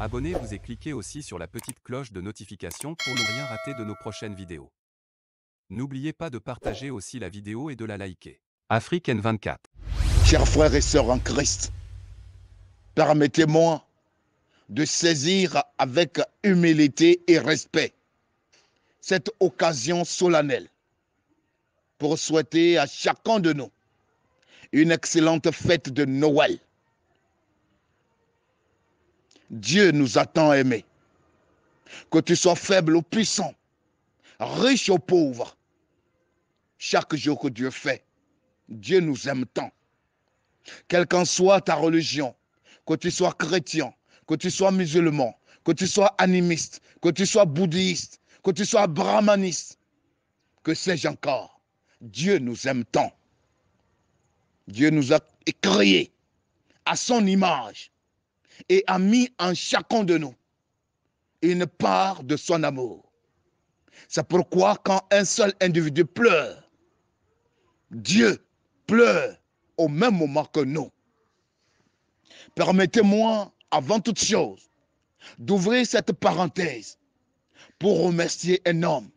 Abonnez-vous et cliquez aussi sur la petite cloche de notification pour ne rien rater de nos prochaines vidéos. N'oubliez pas de partager aussi la vidéo et de la liker. Afrique N24 Chers frères et sœurs en Christ, permettez-moi de saisir avec humilité et respect cette occasion solennelle pour souhaiter à chacun de nous une excellente fête de Noël Dieu nous a tant aimés. Que tu sois faible ou puissant, riche ou pauvre, chaque jour que Dieu fait, Dieu nous aime tant. Quelle qu'en soit ta religion, que tu sois chrétien, que tu sois musulman, que tu sois animiste, que tu sois bouddhiste, que tu sois brahmaniste, que sais-je encore, Dieu nous aime tant. Dieu nous a créés à son image et a mis en chacun de nous une part de son amour. C'est pourquoi quand un seul individu pleure, Dieu pleure au même moment que nous. Permettez-moi, avant toute chose, d'ouvrir cette parenthèse pour remercier un homme,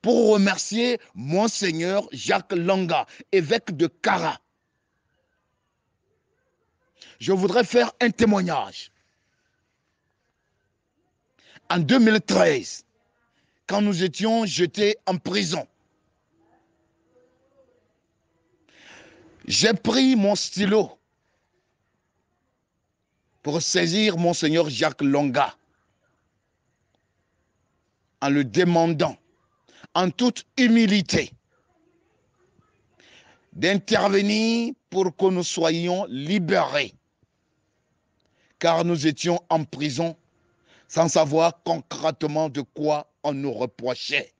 pour remercier Monseigneur Jacques Langa, évêque de Cara, je voudrais faire un témoignage. En 2013, quand nous étions jetés en prison, j'ai pris mon stylo pour saisir monseigneur Jacques Longa en le demandant en toute humilité d'intervenir pour que nous soyons libérés car nous étions en prison sans savoir concrètement de quoi on nous reprochait.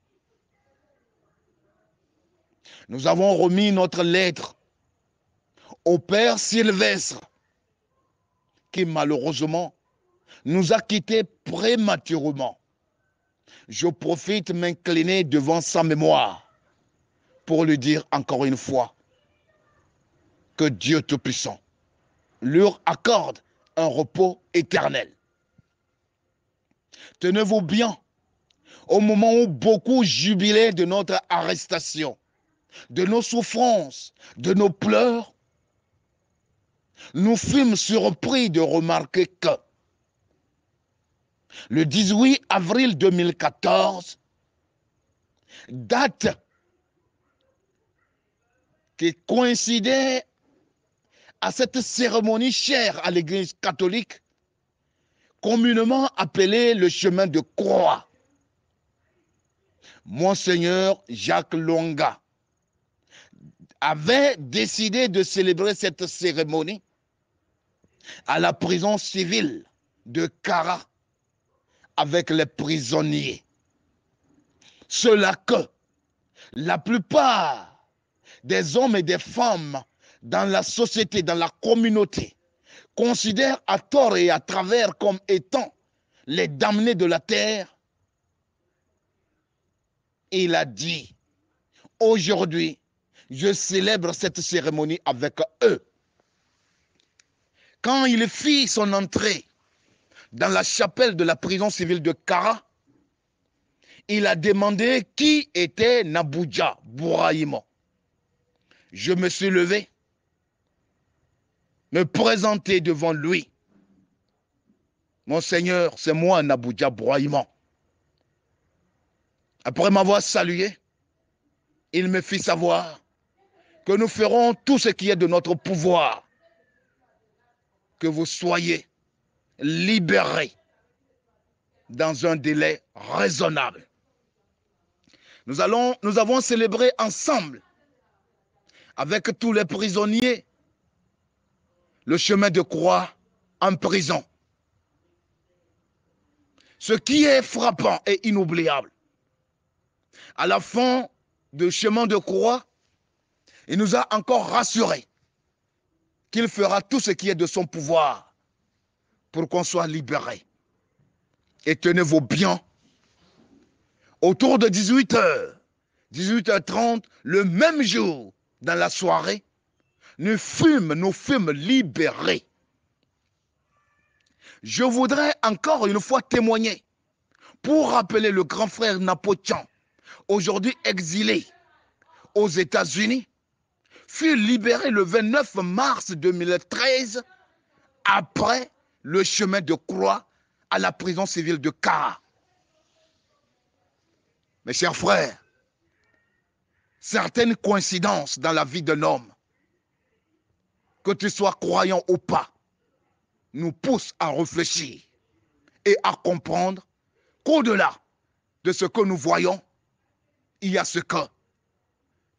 Nous avons remis notre lettre au père Sylvestre, qui malheureusement nous a quittés prématurément. Je profite m'incliner devant sa mémoire pour lui dire encore une fois que Dieu Tout-Puissant leur accorde un repos éternel. Tenez-vous bien au moment où beaucoup jubilaient de notre arrestation, de nos souffrances, de nos pleurs. Nous fûmes surpris de remarquer que le 18 avril 2014, date qui coïncidait à cette cérémonie chère à l'Église catholique, communément appelée le chemin de croix. Monseigneur Jacques Longa avait décidé de célébrer cette cérémonie à la prison civile de Cara avec les prisonniers. Cela que la plupart des hommes et des femmes dans la société, dans la communauté, considère à tort et à travers comme étant les damnés de la terre, il a dit, aujourd'hui, je célèbre cette cérémonie avec eux. Quand il fit son entrée dans la chapelle de la prison civile de Kara, il a demandé qui était Nabuja Bouraïmo. Je me suis levé me présenter devant lui. Mon Seigneur, c'est moi un Abuja broyement. Après m'avoir salué, il me fit savoir que nous ferons tout ce qui est de notre pouvoir, que vous soyez libérés dans un délai raisonnable. Nous, allons, nous avons célébré ensemble avec tous les prisonniers le chemin de croix en prison. Ce qui est frappant et inoubliable, à la fin du chemin de croix, il nous a encore rassurés qu'il fera tout ce qui est de son pouvoir pour qu'on soit libéré. Et tenez vos biens. Autour de 18h, 18h30, le même jour, dans la soirée, nous fûmes, nous fûmes libérés. Je voudrais encore une fois témoigner pour rappeler le grand frère Napotian, aujourd'hui exilé aux États-Unis, fut libéré le 29 mars 2013 après le chemin de croix à la prison civile de Cara. Mes chers frères, certaines coïncidences dans la vie d'un homme que tu sois croyant ou pas, nous pousse à réfléchir et à comprendre qu'au-delà de ce que nous voyons, il y a ce que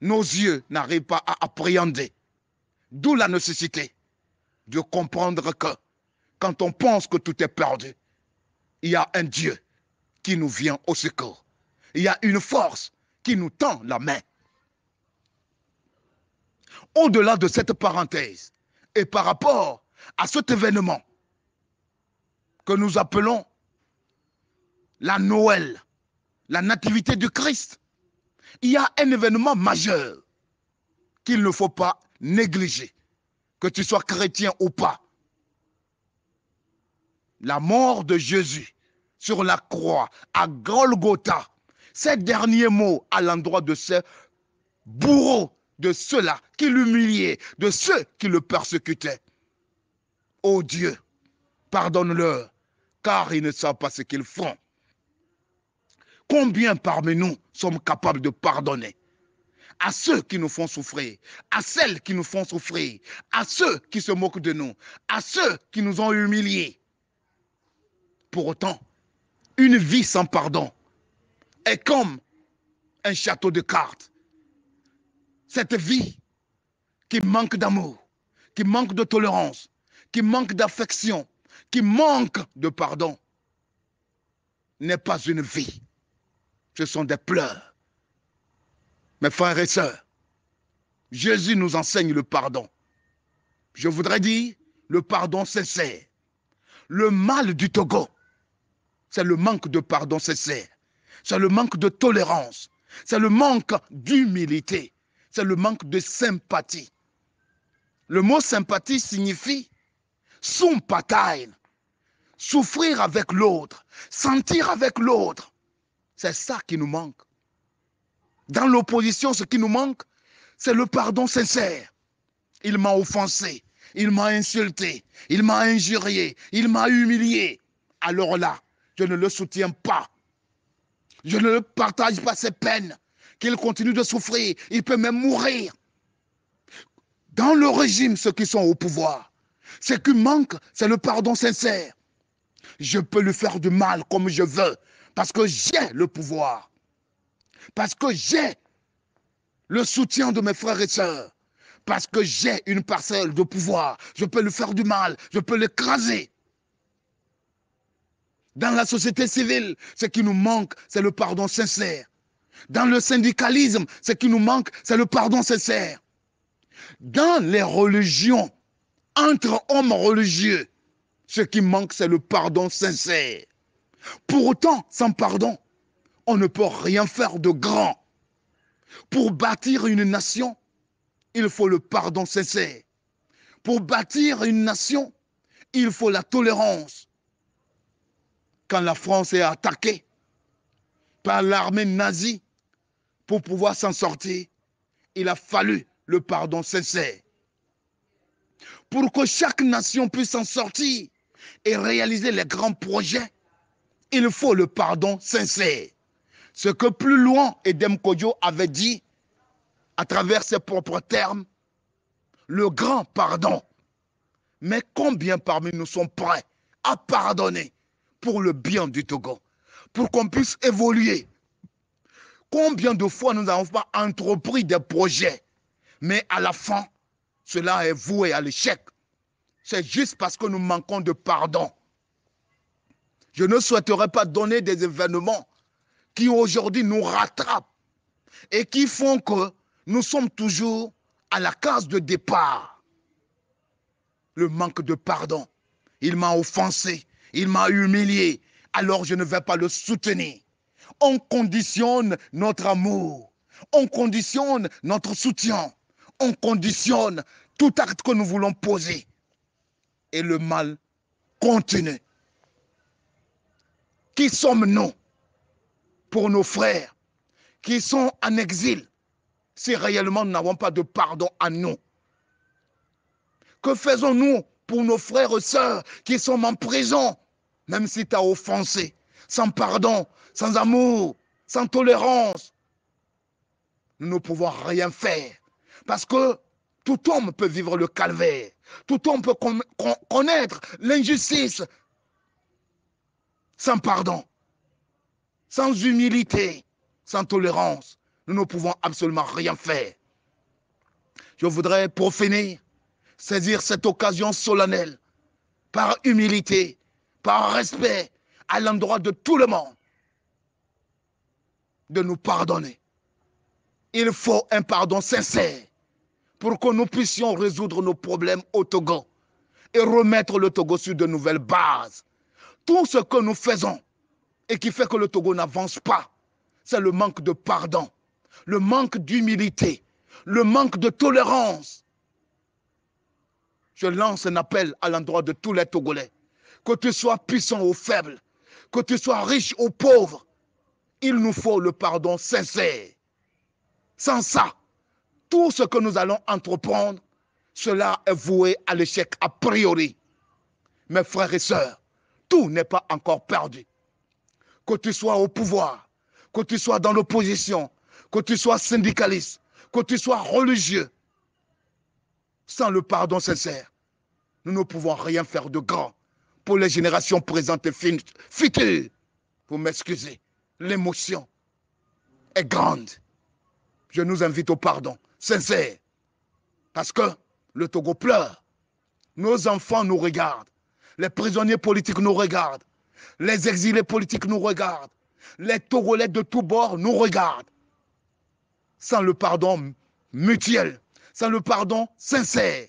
nos yeux n'arrivent pas à appréhender. D'où la nécessité de comprendre que quand on pense que tout est perdu, il y a un Dieu qui nous vient au secours. Il y a une force qui nous tend la main. Au-delà de cette parenthèse, et par rapport à cet événement que nous appelons la Noël, la nativité du Christ, il y a un événement majeur qu'il ne faut pas négliger, que tu sois chrétien ou pas. La mort de Jésus sur la croix à Golgotha, ces derniers mots à l'endroit de ce bourreau de ceux-là qui l'humiliaient, de ceux qui le persécutaient. Ô Dieu, pardonne-leur, car ils ne savent pas ce qu'ils font. Combien parmi nous sommes capables de pardonner à ceux qui nous font souffrir, à celles qui nous font souffrir, à ceux qui se moquent de nous, à ceux qui nous ont humiliés Pour autant, une vie sans pardon est comme un château de cartes cette vie qui manque d'amour, qui manque de tolérance, qui manque d'affection, qui manque de pardon, n'est pas une vie. Ce sont des pleurs. Mes frères et sœurs, Jésus nous enseigne le pardon. Je voudrais dire, le pardon sincère. Le mal du Togo, c'est le manque de pardon sincère. C'est le manque de tolérance. C'est le manque d'humilité c'est le manque de sympathie. Le mot sympathie signifie bataille, souffrir avec l'autre, sentir avec l'autre. C'est ça qui nous manque. Dans l'opposition, ce qui nous manque, c'est le pardon sincère. Il m'a offensé, il m'a insulté, il m'a injurié, il m'a humilié. Alors là, je ne le soutiens pas. Je ne partage pas ses peines qu'il continue de souffrir. Il peut même mourir. Dans le régime, ceux qui sont au pouvoir, ce qui manque, c'est le pardon sincère. Je peux lui faire du mal comme je veux, parce que j'ai le pouvoir, parce que j'ai le soutien de mes frères et sœurs, parce que j'ai une parcelle de pouvoir. Je peux lui faire du mal, je peux l'écraser. Dans la société civile, ce qui nous manque, c'est le pardon sincère. Dans le syndicalisme, ce qui nous manque, c'est le pardon sincère. Dans les religions, entre hommes religieux, ce qui manque, c'est le pardon sincère. Pour autant, sans pardon, on ne peut rien faire de grand. Pour bâtir une nation, il faut le pardon sincère. Pour bâtir une nation, il faut la tolérance. Quand la France est attaquée par l'armée nazie, pour pouvoir s'en sortir, il a fallu le pardon sincère. Pour que chaque nation puisse s'en sortir et réaliser les grands projets, il faut le pardon sincère. Ce que plus loin Edem Kodjo avait dit à travers ses propres termes, le grand pardon. Mais combien parmi nous sont prêts à pardonner pour le bien du Togo, pour qu'on puisse évoluer, Combien de fois nous n'avons pas entrepris des projets, mais à la fin, cela est voué à l'échec. C'est juste parce que nous manquons de pardon. Je ne souhaiterais pas donner des événements qui aujourd'hui nous rattrapent et qui font que nous sommes toujours à la case de départ. Le manque de pardon. Il m'a offensé, il m'a humilié, alors je ne vais pas le soutenir. On conditionne notre amour, on conditionne notre soutien, on conditionne tout acte que nous voulons poser. Et le mal continue. Qui sommes-nous pour nos frères qui sont en exil si réellement nous n'avons pas de pardon à nous Que faisons-nous pour nos frères et sœurs qui sont en prison, même si tu as offensé sans pardon, sans amour, sans tolérance, nous ne pouvons rien faire. Parce que tout homme peut vivre le calvaire. Tout homme peut connaître l'injustice sans pardon, sans humilité, sans tolérance. Nous ne pouvons absolument rien faire. Je voudrais, pour finir, saisir cette occasion solennelle par humilité, par respect à l'endroit de tout le monde de nous pardonner. Il faut un pardon sincère pour que nous puissions résoudre nos problèmes au Togo et remettre le Togo sur de nouvelles bases. Tout ce que nous faisons et qui fait que le Togo n'avance pas, c'est le manque de pardon, le manque d'humilité, le manque de tolérance. Je lance un appel à l'endroit de tous les Togolais, que tu sois puissant ou faible, que tu sois riche ou pauvre, il nous faut le pardon sincère. Sans ça, tout ce que nous allons entreprendre, cela est voué à l'échec a priori. Mes frères et sœurs, tout n'est pas encore perdu. Que tu sois au pouvoir, que tu sois dans l'opposition, que tu sois syndicaliste, que tu sois religieux, sans le pardon sincère, nous ne pouvons rien faire de grand pour les générations présentes et futures. Vous m'excusez l'émotion est grande. Je nous invite au pardon sincère. Parce que le Togo pleure. Nos enfants nous regardent. Les prisonniers politiques nous regardent. Les exilés politiques nous regardent. Les Togolais de tous bords nous regardent. Sans le pardon mutuel, sans le pardon sincère,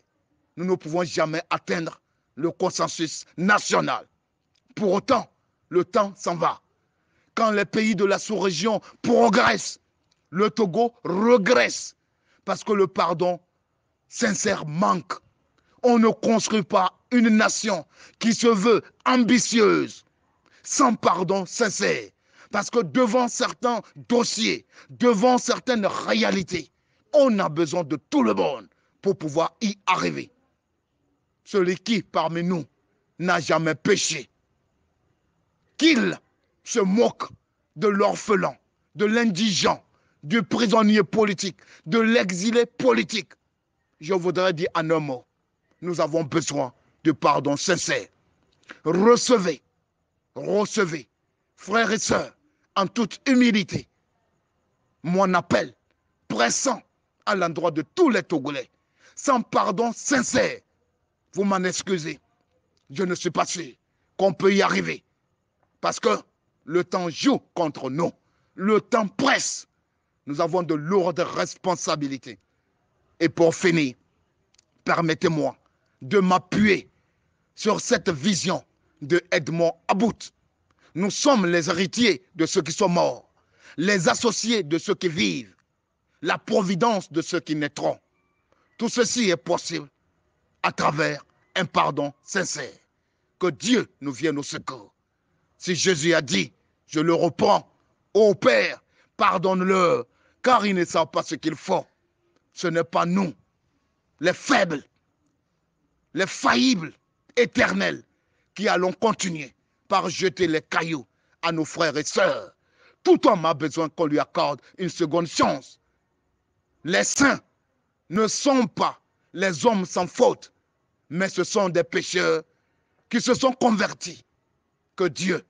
nous ne pouvons jamais atteindre le consensus national. Pour autant, le temps s'en va quand les pays de la sous-région progressent, le Togo regresse parce que le pardon sincère manque. On ne construit pas une nation qui se veut ambitieuse sans pardon sincère. Parce que devant certains dossiers, devant certaines réalités, on a besoin de tout le monde pour pouvoir y arriver. Celui qui parmi nous n'a jamais péché, qu'il se moque de l'orphelin, de l'indigent, du prisonnier politique, de l'exilé politique. Je voudrais dire en un mot, nous avons besoin de pardon sincère. Recevez, recevez, frères et sœurs, en toute humilité, mon appel pressant à l'endroit de tous les Togolais, sans pardon sincère. Vous m'en excusez, je ne suis pas sûr qu'on peut y arriver. Parce que le temps joue contre nous. Le temps presse. Nous avons de lourdes responsabilités. Et pour finir, permettez-moi de m'appuyer sur cette vision de Edmond About. Nous sommes les héritiers de ceux qui sont morts, les associés de ceux qui vivent, la providence de ceux qui naîtront. Tout ceci est possible à travers un pardon sincère. Que Dieu nous vienne au secours. Si Jésus a dit, je le reprends. Ô Père, pardonne le car ils ne savent pas ce qu'ils font. Ce n'est pas nous, les faibles, les faillibles, éternels, qui allons continuer par jeter les cailloux à nos frères et sœurs. Tout homme a besoin qu'on lui accorde une seconde chance. Les saints ne sont pas les hommes sans faute, mais ce sont des pécheurs qui se sont convertis. Que Dieu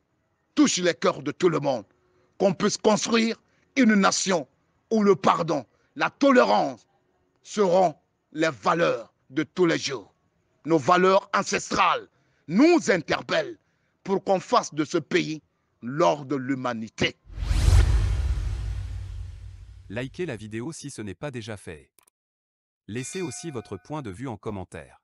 touche les cœurs de tout le monde. Qu'on puisse construire une nation où le pardon, la tolérance seront les valeurs de tous les jours. Nos valeurs ancestrales nous interpellent pour qu'on fasse de ce pays l'ordre de l'humanité. Likez la vidéo si ce n'est pas déjà fait. Laissez aussi votre point de vue en commentaire.